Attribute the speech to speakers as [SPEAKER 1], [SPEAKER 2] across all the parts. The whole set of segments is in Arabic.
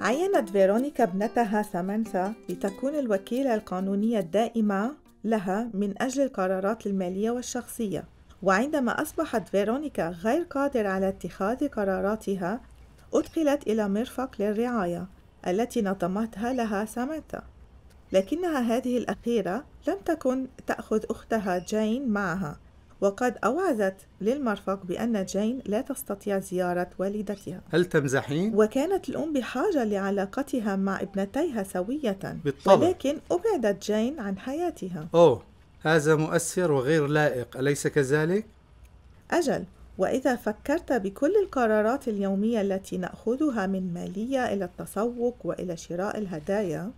[SPEAKER 1] عينت فيرونيكا ابنتها سامانثا لتكون الوكيلة القانونية الدائمة لها من أجل القرارات المالية والشخصية وعندما أصبحت فيرونيكا غير قادرة على اتخاذ قراراتها أدخلت إلى مرفق للرعاية التي نظمتها لها سامانثا لكنها هذه الأخيرة لم تكن تأخذ أختها جين معها وقد أوعزت للمرفق بأن جين لا تستطيع زيارة والدتها
[SPEAKER 2] هل تمزحين؟
[SPEAKER 1] وكانت الأم بحاجة لعلاقتها مع ابنتيها سوية بالطبع ولكن أبعدت جين عن حياتها
[SPEAKER 2] أوه هذا مؤثر وغير لائق أليس كذلك؟
[SPEAKER 1] أجل وإذا فكرت بكل القرارات اليومية التي نأخذها من مالية إلى التسوق وإلى شراء الهدايا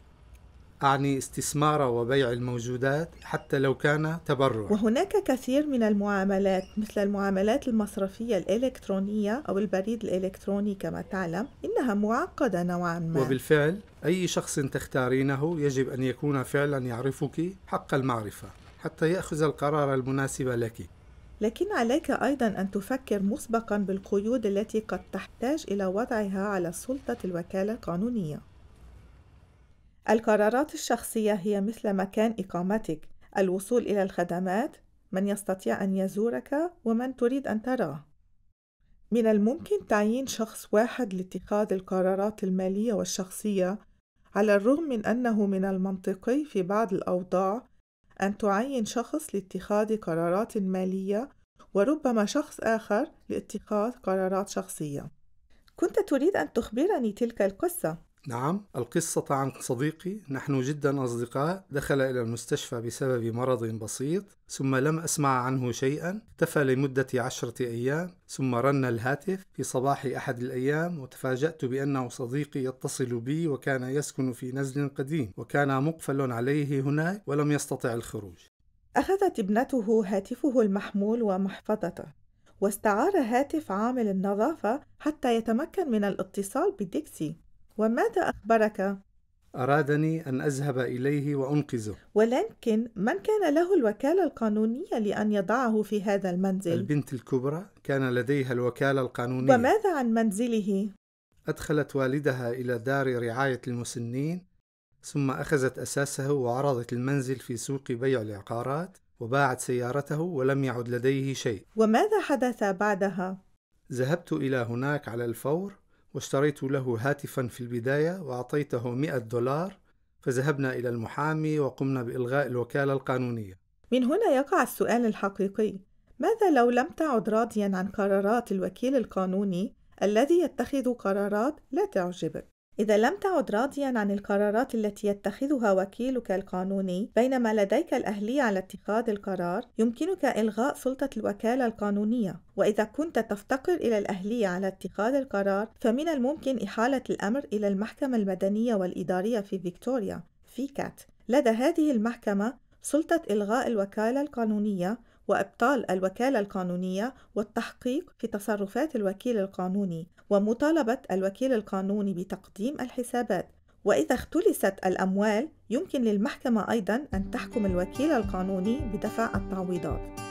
[SPEAKER 2] أعني استثمار وبيع الموجودات حتى لو كان تبرع
[SPEAKER 1] وهناك كثير من المعاملات مثل المعاملات المصرفية الإلكترونية أو البريد الإلكتروني كما تعلم إنها معقدة نوعا ما
[SPEAKER 2] وبالفعل أي شخص تختارينه يجب أن يكون فعلا يعرفك حق المعرفة حتى يأخذ القرار المناسب لك
[SPEAKER 1] لكن عليك أيضا أن تفكر مسبقا بالقيود التي قد تحتاج إلى وضعها على سلطة الوكالة القانونية القرارات الشخصية هي مثل مكان إقامتك، الوصول إلى الخدمات، من يستطيع أن يزورك ومن تريد أن تراه. من الممكن تعيين شخص واحد لاتخاذ القرارات المالية والشخصية، على الرغم من أنه من المنطقي في بعض الأوضاع أن تعين شخص لاتخاذ قرارات مالية وربما شخص آخر لاتخاذ قرارات شخصية. كنت تريد أن تخبرني تلك القصة.
[SPEAKER 2] نعم القصة عن صديقي نحن جدا أصدقاء دخل إلى المستشفى بسبب مرض بسيط ثم لم أسمع عنه شيئا اختفى لمدة عشرة أيام ثم رن الهاتف في صباح أحد الأيام وتفاجأت بأنه صديقي يتصل بي وكان يسكن في نزل قديم وكان مقفل عليه هناك ولم يستطع الخروج
[SPEAKER 1] أخذت ابنته هاتفه المحمول ومحفظته واستعار هاتف عامل النظافة حتى يتمكن من الاتصال بديكسي وماذا أخبرك؟
[SPEAKER 2] أرادني أن أذهب إليه وأنقذه
[SPEAKER 1] ولكن من كان له الوكالة القانونية لأن يضعه في هذا المنزل؟
[SPEAKER 2] البنت الكبرى كان لديها الوكالة القانونية
[SPEAKER 1] وماذا عن منزله؟
[SPEAKER 2] أدخلت والدها إلى دار رعاية المسنين ثم أخذت أساسه وعرضت المنزل في سوق بيع العقارات وباعت سيارته ولم يعد لديه شيء
[SPEAKER 1] وماذا حدث بعدها؟
[SPEAKER 2] ذهبت إلى هناك على الفور واشتريت له هاتفا في البداية وأعطيته 100 دولار فذهبنا إلى المحامي وقمنا بإلغاء الوكالة القانونية
[SPEAKER 1] من هنا يقع السؤال الحقيقي ماذا لو لم تعد راضيا عن قرارات الوكيل القانوني الذي يتخذ قرارات لا تعجبك إذا لم تعد راضيا عن القرارات التي يتخذها وكيلك القانوني بينما لديك الأهلية على اتخاذ القرار، يمكنك إلغاء سلطة الوكالة القانونية، وإذا كنت تفتقر إلى الأهلية على اتخاذ القرار، فمن الممكن إحالة الأمر إلى المحكمة المدنية والإدارية في فيكتوريا، كات. لدى هذه المحكمة سلطة إلغاء الوكالة القانونية وإبطال الوكالة القانونية والتحقيق في تصرفات الوكيل القانوني ومطالبة الوكيل القانوني بتقديم الحسابات وإذا اختلست الأموال يمكن للمحكمة أيضا أن تحكم الوكيل القانوني بدفع التعويضات